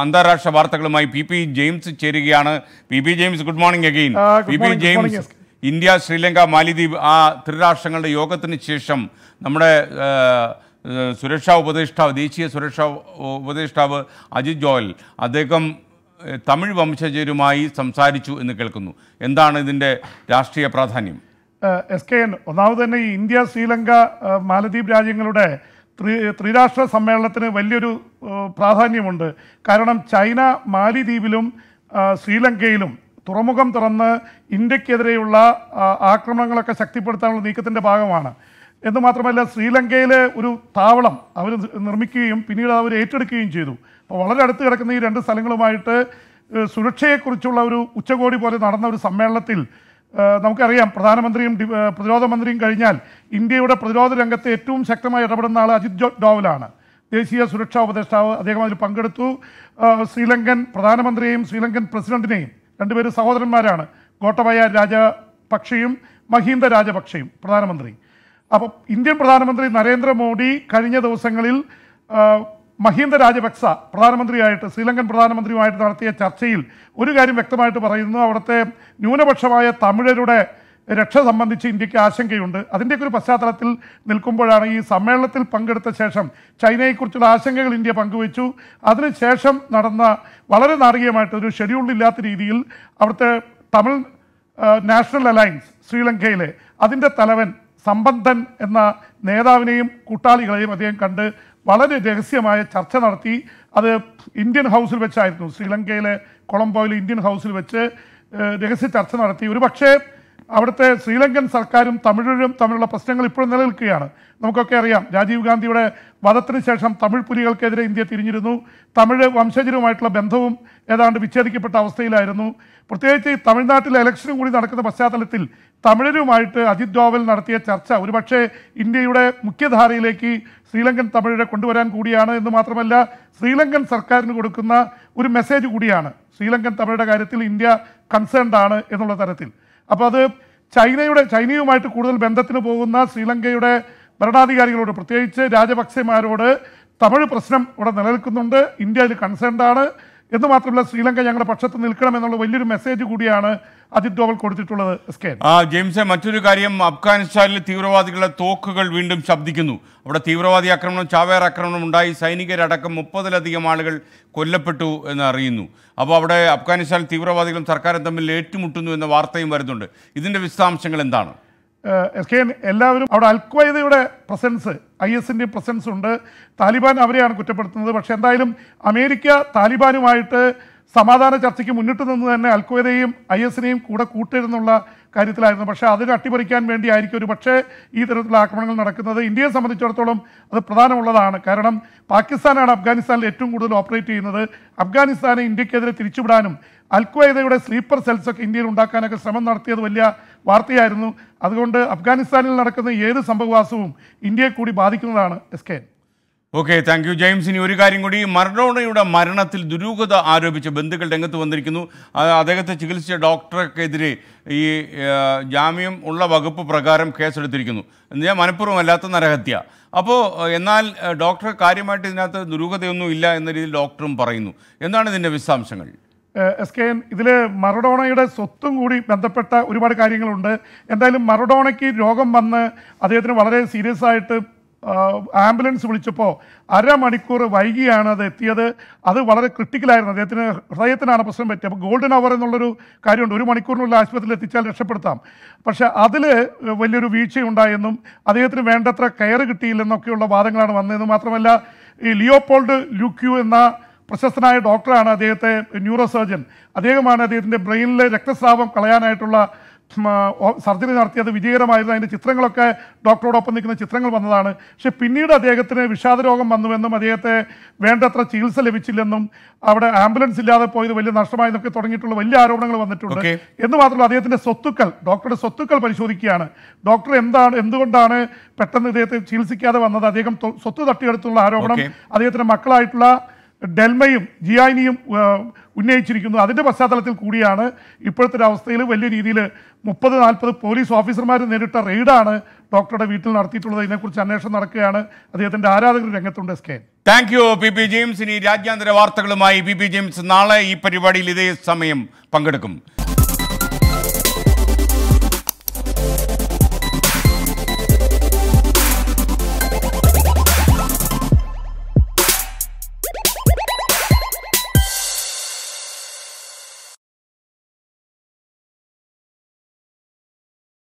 അന്താരാഷ്ട്ര വാർത്തകളുമായി P P James ചേരുകയാണ് P P James good morning again P P James India Sri Lanka മാലിദ്വീപ് ആ ത്രിരാഷ്ട്രങ്ങളുടെ യോഗത്തിന് ശേഷം നമ്മുടെ സുരക്ഷാ ഉപദേഷ്ടാവ് ദേശീയ സുരക്ഷാ ഉപദേഷ്ടാവ് അജിത് ജോയൽ അദ്ദേഹം തമിഴ് വംശജരുമായി സംസാരിച്ചു എന്ന് കേൾക്കുന്നു എന്താണ് ഇതിൻ്റെ രാഷ്ട്രീയ പ്രാധാന്യം എസ് കെ എൻ ഒന്നാമത് തന്നെ ഇന്ത്യ ശ്രീലങ്ക മാലദ്വീപ് രാജ്യങ്ങളുടെ ത്രി ത്രിരാഷ്ട്ര സമ്മേളനത്തിന് വലിയൊരു പ്രാധാന്യമുണ്ട് കാരണം ചൈന മാലിദ്വീപിലും ശ്രീലങ്കയിലും തുറമുഖം തുറന്ന് ഇന്ത്യക്കെതിരെയുള്ള ആക്രമണങ്ങളൊക്കെ ശക്തിപ്പെടുത്താനുള്ള നീക്കത്തിൻ്റെ ഭാഗമാണ് എന്ന് മാത്രമല്ല ശ്രീലങ്കയിലെ ഒരു താവളം അവർ നിർമ്മിക്കുകയും പിന്നീട് അവർ ഏറ്റെടുക്കുകയും ചെയ്തു അപ്പോൾ വളരെ അടുത്ത് കിടക്കുന്ന ഈ രണ്ട് സ്ഥലങ്ങളുമായിട്ട് സുരക്ഷയെക്കുറിച്ചുള്ള ഒരു ഉച്ചകോടി പോലെ നടന്ന ഒരു സമ്മേളനത്തിൽ നമുക്കറിയാം പ്രധാനമന്ത്രിയും പ്രതിരോധ മന്ത്രിയും കഴിഞ്ഞാൽ ഇന്ത്യയുടെ പ്രതിരോധ രംഗത്ത് ഏറ്റവും ശക്തമായി ഇടപെടുന്ന ആൾ അജിത് ഡോവലാണ് ദേശീയ സുരക്ഷാ ഉപദേഷ്ടാവ് അദ്ദേഹം അതിൽ പങ്കെടുത്തു ശ്രീലങ്കൻ പ്രധാനമന്ത്രിയെയും ശ്രീലങ്കൻ പ്രസിഡന്റിനെയും രണ്ടുപേരും സഹോദരന്മാരാണ് ഗോട്ടബയ രാജപക്ഷയും മഹീന്ദ രാജപക്ഷയും പ്രധാനമന്ത്രി അപ്പോൾ ഇന്ത്യൻ പ്രധാനമന്ത്രി നരേന്ദ്രമോദി കഴിഞ്ഞ ദിവസങ്ങളിൽ മഹീന്ദ രാജപക്സ പ്രധാനമന്ത്രിയായിട്ട് ശ്രീലങ്കൻ പ്രധാനമന്ത്രിയുമായിട്ട് നടത്തിയ ചർച്ചയിൽ ഒരു കാര്യം വ്യക്തമായിട്ട് പറയുന്നു അവിടുത്തെ ന്യൂനപക്ഷമായ തമിഴരുടെ രക്ഷ സംബന്ധിച്ച് ഇന്ത്യക്ക് ആശങ്കയുണ്ട് അതിൻ്റെയൊക്കെ ഒരു പശ്ചാത്തലത്തിൽ നിൽക്കുമ്പോഴാണ് ഈ സമ്മേളനത്തിൽ പങ്കെടുത്ത ശേഷം ചൈനയെക്കുറിച്ചുള്ള ആശങ്കകൾ ഇന്ത്യ പങ്കുവച്ചു അതിനുശേഷം നടന്ന വളരെ നാടകീയമായിട്ട് ഒരു ഷെഡ്യൂളില്ലാത്ത രീതിയിൽ അവിടുത്തെ തമിഴ് നാഷണൽ അലയൻസ് ശ്രീലങ്കയിലെ അതിൻ്റെ തലവൻ സമ്പന്തൻ എന്ന നേതാവിനെയും കൂട്ടാളികളെയും അദ്ദേഹം കണ്ട് വളരെ രഹസ്യമായ ചർച്ച നടത്തി അത് ഇന്ത്യൻ ഹൗസിൽ വെച്ചായിരുന്നു ശ്രീലങ്കയിലെ കൊളംബോയിലെ ഇന്ത്യൻ ഹൗസിൽ വെച്ച് രഹസ്യ ചർച്ച നടത്തി ഒരു പക്ഷേ അവിടുത്തെ ശ്രീലങ്കൻ സർക്കാരും തമിഴരും തമ്മിലുള്ള പ്രശ്നങ്ങൾ ഇപ്പോഴും നിലനിൽക്കുകയാണ് നമുക്കൊക്കെ അറിയാം രാജീവ് ഗാന്ധിയുടെ വധത്തിന് ശേഷം തമിഴ് പുലികൾക്കെതിരെ ഇന്ത്യ തിരിഞ്ഞിരുന്നു തമിഴ് വംശജരുമായിട്ടുള്ള ബന്ധവും ഏതാണ്ട് വിച്ഛേദിക്കപ്പെട്ട അവസ്ഥയിലായിരുന്നു പ്രത്യേകിച്ച് തമിഴ്നാട്ടിലെ ഇലക്ഷനും കൂടി നടക്കുന്ന പശ്ചാത്തലത്തിൽ തമിഴരുമായിട്ട് അജിത് ഡോവൽ നടത്തിയ ചർച്ച ഒരുപക്ഷെ ഇന്ത്യയുടെ മുഖ്യധാരയിലേക്ക് ശ്രീലങ്കൻ തമിഴരെ കൊണ്ടുവരാൻ കൂടിയാണ് എന്ന് മാത്രമല്ല ശ്രീലങ്കൻ സർക്കാരിന് കൊടുക്കുന്ന ഒരു മെസ്സേജ് കൂടിയാണ് ശ്രീലങ്കൻ തമിഴരുടെ കാര്യത്തിൽ ഇന്ത്യ കൺസേൺഡാണ് എന്നുള്ള തരത്തിൽ അപ്പോൾ അത് ചൈനയുടെ ചൈനയുമായിട്ട് കൂടുതൽ ബന്ധത്തിന് പോകുന്ന ശ്രീലങ്കയുടെ ഭരണാധികാരികളോട് പ്രത്യേകിച്ച് രാജപക്സെമാരോട് തമിഴ് പ്രശ്നം ഇവിടെ നിലനിൽക്കുന്നുണ്ട് ഇന്ത്യ അതിൽ കൺസേൺഡാണ് എന്ന് മാത്രമല്ല ശ്രീലങ്ക ഞങ്ങളുടെ പക്ഷത്ത് നിൽക്കണം എന്നുള്ള വലിയൊരു മെസ്സേജ് കൂടിയാണ് അജിത് ഡോവൽ കൊടുത്തിട്ടുള്ളത് എസ് ആ ജെയിംസ് മറ്റൊരു കാര്യം അഫ്ഗാനിസ്ഥാനിലെ തീവ്രവാദികളുടെ തോക്കുകൾ വീണ്ടും ശബ്ദിക്കുന്നു അവിടെ തീവ്രവാദി ആക്രമണം ചാവേർ ആക്രമണം ഉണ്ടായി സൈനികരടക്കം മുപ്പതിലധികം ആളുകൾ കൊല്ലപ്പെട്ടു എന്ന് അറിയുന്നു അപ്പോൾ അവിടെ അഫ്ഗാനിസ്ഥാനിൽ തീവ്രവാദികളും സർക്കാരും തമ്മിൽ ഏറ്റുമുട്ടുന്നു എന്ന വാർത്തയും വരുന്നുണ്ട് ഇതിൻ്റെ വിശദാംശങ്ങൾ എന്താണ് എസ് കെ എല്ലാവരും അവിടെ അൽക്വയ്ദയുടെ പ്രസൻസ് ഐ എസിൻ്റെ പ്രസൻസ് ഉണ്ട് താലിബാൻ അവരെയാണ് കുറ്റപ്പെടുത്തുന്നത് പക്ഷേ എന്തായാലും അമേരിക്ക താലിബാനുമായിട്ട് സമാധാന ചർച്ചയ്ക്ക് മുന്നിട്ട് നിന്ന് തന്നെ അൽക്വയ്ദയെയും ഐ എസിനെയും കൂടെ കൂട്ടിരുന്നുള്ള കാര്യത്തിലായിരുന്നു പക്ഷേ അതിന് അട്ടിമറിക്കാൻ വേണ്ടിയായിരിക്കും ഒരു പക്ഷേ ഈ തരത്തിലുള്ള ആക്രമണങ്ങൾ നടക്കുന്നത് ഇന്ത്യയെ സംബന്ധിച്ചിടത്തോളം അത് പ്രധാനമുള്ളതാണ് കാരണം പാകിസ്ഥാനാണ് അഫ്ഗാനിസ്ഥാനിൽ ഏറ്റവും കൂടുതൽ ഓപ്പറേറ്റ് ചെയ്യുന്നത് അഫ്ഗാനിസ്ഥാനെ ഇന്ത്യക്കെതിരെ തിരിച്ചുവിടാനും അൽക്വയ്ദയുടെ സ്ലീപ്പർ സെൽസൊക്കെ ഇന്ത്യയിൽ ഉണ്ടാക്കാനൊക്കെ ശ്രമം നടത്തിയത് വലിയ വാർത്തയായിരുന്നു അതുകൊണ്ട് അഫ്ഗാനിസ്ഥാനിൽ നടക്കുന്ന ഏത് സംഭവവാസവും ഇന്ത്യയെ കൂടി ബാധിക്കുന്നതാണ് S K okay thank you James ഇനി ഒരു കാര്യം കൂടി മറഡോണയുടെ മരണത്തിൽ ദുരൂഹത ആരോപിച്ച ബന്ധുക്കൾ രംഗത്ത് വന്നിരിക്കുന്നു അദ്ദേഹത്തെ ചികിത്സിച്ച ഡോക്ടർക്കെതിരെ ഈ ജാമ്യം ഉള്ള വകുപ്പ് പ്രകാരം കേസെടുത്തിരിക്കുന്നു എന്നാൽ മനഃപൂർവ്വമല്ലാത്ത നരഹത്യ അപ്പോൾ എന്നാൽ ഡോക്ടർ കാര്യമായിട്ട് ഇതിനകത്ത് ദുരൂഹതയൊന്നും ഇല്ല എന്ന രീതിയിൽ ഡോക്ടറും പറയുന്നു എന്താണ് ഇതിൻ്റെ വിശദാംശങ്ങൾ എസ് കെ എൻ ഇതിൽ മറഡോണയുടെ സ്വത്തും കൂടി ബന്ധപ്പെട്ട ഒരുപാട് കാര്യങ്ങളുണ്ട് എന്തായാലും മറഡോണയ്ക്ക് രോഗം വന്ന് അദ്ദേഹത്തിന് വളരെ സീരിയസ് ആയിട്ട് ആംബുലൻസ് വിളിച്ചപ്പോൾ അരമണിക്കൂർ വൈകിയാണ് അത് എത്തിയത് അത് വളരെ ക്രിട്ടിക്കലായിരുന്നു അദ്ദേഹത്തിന് ഹൃദയത്തിനാണ് പ്രശ്നം പറ്റിയത് അപ്പോൾ ഗോൾഡൻ അവർ എന്നുള്ളൊരു കാര്യമുണ്ട് ഒരു മണിക്കൂറിനുള്ളിൽ ആശുപത്രിയിൽ എത്തിച്ചാൽ രക്ഷപ്പെടുത്താം പക്ഷെ അതിൽ വലിയൊരു വീഴ്ചയുണ്ടായെന്നും അദ്ദേഹത്തിന് വേണ്ടത്ര കെയർ കിട്ടിയില്ലെന്നൊക്കെയുള്ള വാദങ്ങളാണ് വന്നതെന്ന് മാത്രമല്ല ഈ ലിയോപോൾഡ് ലുക്യു എന്ന പ്രശസ്തനായ ഡോക്ടറാണ് അദ്ദേഹത്തെ ന്യൂറോ സർജൻ അദ്ദേഹമാണ് അദ്ദേഹത്തിൻ്റെ ബ്രെയിനിലെ രക്തസ്രാവം കളയാനായിട്ടുള്ള സർജറി നടത്തിയത് വിജയകരമായിരുന്നു അതിൻ്റെ ചിത്രങ്ങളൊക്കെ ഡോക്ടറോടൊപ്പം നിൽക്കുന്ന ചിത്രങ്ങൾ വന്നതാണ് പക്ഷേ പിന്നീട് അദ്ദേഹത്തിന് വിഷാദരോഗം വന്നുവെന്നും അദ്ദേഹത്തെ വേണ്ടത്ര ചികിത്സ ലഭിച്ചില്ലെന്നും അവിടെ ആംബുലൻസ് ഇല്ലാതെ പോയത് വലിയ നഷ്ടമായെന്നൊക്കെ തുടങ്ങിയിട്ടുള്ള വലിയ ആരോപണങ്ങൾ വന്നിട്ടുണ്ട് എന്ന് മാത്രമല്ല അദ്ദേഹത്തിൻ്റെ സ്വത്തുക്കൾ ഡോക്ടറുടെ സ്വത്തുക്കൾ പരിശോധിക്കുകയാണ് ഡോക്ടർ എന്താണ് എന്തുകൊണ്ടാണ് പെട്ടെന്ന് ഇദ്ദേഹത്തെ ചികിത്സിക്കാതെ വന്നത് അദ്ദേഹം സ്വത്ത് തട്ടിയെടുത്തുള്ള ആരോപണം അദ്ദേഹത്തിൻ്റെ മക്കളായിട്ടുള്ള ഡെൽമയും ആയിനിയും ഉന്നയിച്ചിരിക്കുന്നു അതിൻ്റെ പശ്ചാത്തലത്തിൽ കൂടിയാണ് ഇപ്പോഴത്തെ ഒരു അവസ്ഥയിൽ വലിയ രീതിയിൽ മുപ്പത് നാൽപ്പത് പോലീസ് ഓഫീസർമാർ നേരിട്ട റെയ്ഡാണ് ഡോക്ടറുടെ വീട്ടിൽ നടത്തിയിട്ടുള്ളത് ഇതിനെക്കുറിച്ച് അന്വേഷണം നടക്കുകയാണ് അദ്ദേഹത്തിൻ്റെ ആരാധകർ രംഗത്തുണ്ട് S K thank you P P James ഇനി രാജ്യാന്തര വാർത്തകളുമായി പി പി ജെയിംസ് നാളെ ഈ പരിപാടിയിൽ ഇതേ സമയം പങ്കെടുക്കും